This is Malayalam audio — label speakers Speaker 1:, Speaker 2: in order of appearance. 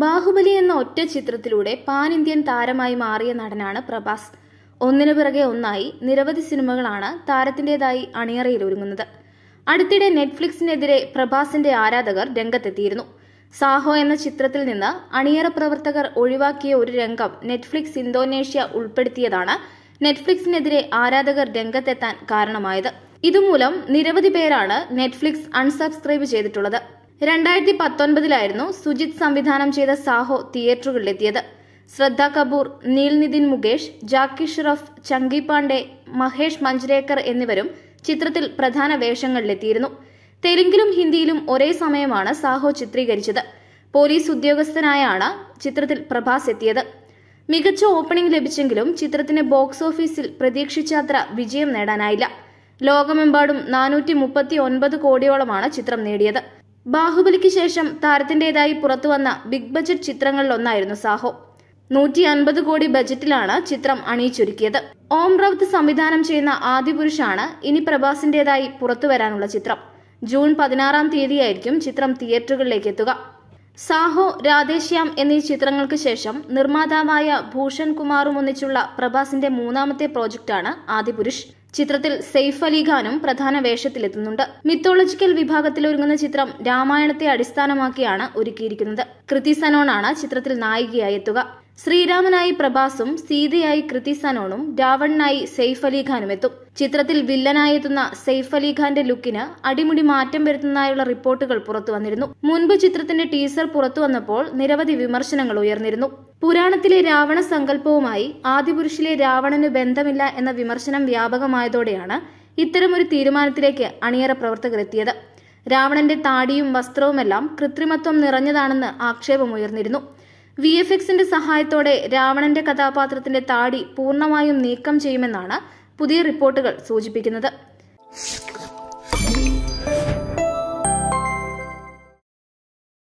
Speaker 1: ബാഹുബലി എന്ന ഒറ്റ ചിത്രത്തിലൂടെ പാൻ ഇന്ത്യൻ താരമായി മാറിയ നടനാണ് പ്രഭാസ് ഒന്നിനു പിറകെ ഒന്നായി നിരവധി സിനിമകളാണ് താരത്തിൻ്റെതായി അണിയറയിൽ ഒരുങ്ങുന്നത് അടുത്തിടെ നെറ്റ്ഫ്ലിക്സിനെതിരെ പ്രഭാസിന്റെ ആരാധകർ രംഗത്തെത്തിയിരുന്നു സാഹോ എന്ന ചിത്രത്തിൽ നിന്ന് അണിയറ പ്രവർത്തകർ ഒഴിവാക്കിയ ഒരു രംഗം നെറ്റ്ഫ്ലിക്സ് ഇന്തോനേഷ്യ ഉൾപ്പെടുത്തിയതാണ് നെറ്റ്ഫ്ലിക്സിനെതിരെ ആരാധകർ രംഗത്തെത്താൻ കാരണമായത് ഇതുമൂലം നിരവധി പേരാണ് നെറ്റ്ഫ്ലിക്സ് അൺസബ്സ്ക്രൈബ് ചെയ്തിട്ടുള്ളത് രണ്ടായിരത്തി പത്തൊൻപതിലായിരുന്നു സുജിത് സംവിധാനം ചെയ്ത സാഹോ തിയേറ്ററുകളിലെത്തിയത് ശ്രദ്ധ കപൂർ നീൽനിതിൻ മുകേഷ് ജാക്കി ഷറഫ് ചങ്കി പാണ്ഡെ മഹേഷ് മഞ്ജ്രേക്കർ എന്നിവരും ചിത്രത്തിൽ പ്രധാന വേഷങ്ങളിലെത്തിയിരുന്നു തെലുങ്കിലും ഹിന്ദിയിലും ഒരേ സമയമാണ് സാഹോ ചിത്രീകരിച്ചത് പോലീസ് ഉദ്യോഗസ്ഥനായാണ് ചിത്രത്തിൽ പ്രഭാസ് എത്തിയത് മികച്ച ഓപ്പണിംഗ് ലഭിച്ചെങ്കിലും ചിത്രത്തിന് ബോക്സ് ഓഫീസിൽ പ്രതീക്ഷിച്ചത്ര വിജയം നേടാനായില്ല ലോകമെമ്പാടും നാനൂറ്റി മുപ്പത്തി ഒൻപത് കോടിയോളമാണ് ചിത്രം നേടിയത് ബാഹുബലിക്ക് ശേഷം താരത്തിൻ്റെതായി പുറത്തുവന്ന ബിഗ് ബജറ്റ് ചിത്രങ്ങളിലൊന്നായിരുന്നു സാഹോ നൂറ്റി അൻപത് കോടി ബജറ്റിലാണ് ചിത്രം അണിയിച്ചൊരുക്കിയത് ഓം റൌത്ത് സംവിധാനം ചെയ്യുന്ന ആദ്യ പുരുഷാണ് ഇനി പ്രഭാസിൻ്റെതായി പുറത്തുവരാനുള്ള ചിത്രം ജൂൺ പതിനാറാം തീയതിയായിരിക്കും ചിത്രം തിയേറ്ററുകളിലേക്ക് എത്തുക സാഹോ രാധേശ്യാം എന്നീ ചിത്രങ്ങൾക്ക് ശേഷം നിർമ്മാതാവായ ഭൂഷൺ കുമാറും ഒന്നിച്ചുള്ള പ്രഭാസിന്റെ മൂന്നാമത്തെ പ്രോജക്റ്റാണ് ആദിപുരുഷ് ചിത്രത്തിൽ സെയ്ഫ് അലി ഖാനും പ്രധാന വേഷത്തിലെത്തുന്നുണ്ട് മിത്തോളജിക്കൽ വിഭാഗത്തിൽ ഒരുങ്ങുന്ന ചിത്രം രാമായണത്തെ അടിസ്ഥാനമാക്കിയാണ് ഒരുക്കിയിരിക്കുന്നത് കൃതി സനോണാണ് ചിത്രത്തിൽ നായികയായി എത്തുക ശ്രീരാമനായി പ്രഭാസും സീതയായി കൃതി സനോണും രാവണനായി സെയ്ഫ് അലി എത്തും ചിത്രത്തിൽ എത്തുന്ന സെയ്ഫ് അലി ഖാന്റെ ലുക്കിന് അടിമുടി മാറ്റം വരുത്തുന്നതായുള്ള റിപ്പോർട്ടുകൾ പുറത്തു വന്നിരുന്നു മുൻപ് ചിത്രത്തിന്റെ ടീസർ പുറത്തു വന്നപ്പോൾ നിരവധി വിമർശനങ്ങൾ ഉയർന്നിരുന്നു പുരാണത്തിലെ രാവണ സങ്കല്പവുമായി ആദിപുരുഷിലെ രാവണന് ബന്ധമില്ല എന്ന വിമർശനം വ്യാപകമായതോടെയാണ് ഇത്തരമൊരു തീരുമാനത്തിലേക്ക് അണിയറ പ്രവർത്തകർ എത്തിയത് രാവണന്റെ താടിയും വസ്ത്രവുമെല്ലാം കൃത്രിമത്വം നിറഞ്ഞതാണെന്ന് ആക്ഷേപമുയർന്നിരുന്നു വി എഫ് എക്സിന്റെ സഹായത്തോടെ രാവണന്റെ കഥാപാത്രത്തിന്റെ താടി പൂർണ്ണമായും നീക്കം ചെയ്യുമെന്നാണ് പുതിയ റിപ്പോർട്ടുകൾ സൂചിപ്പിക്കുന്നത്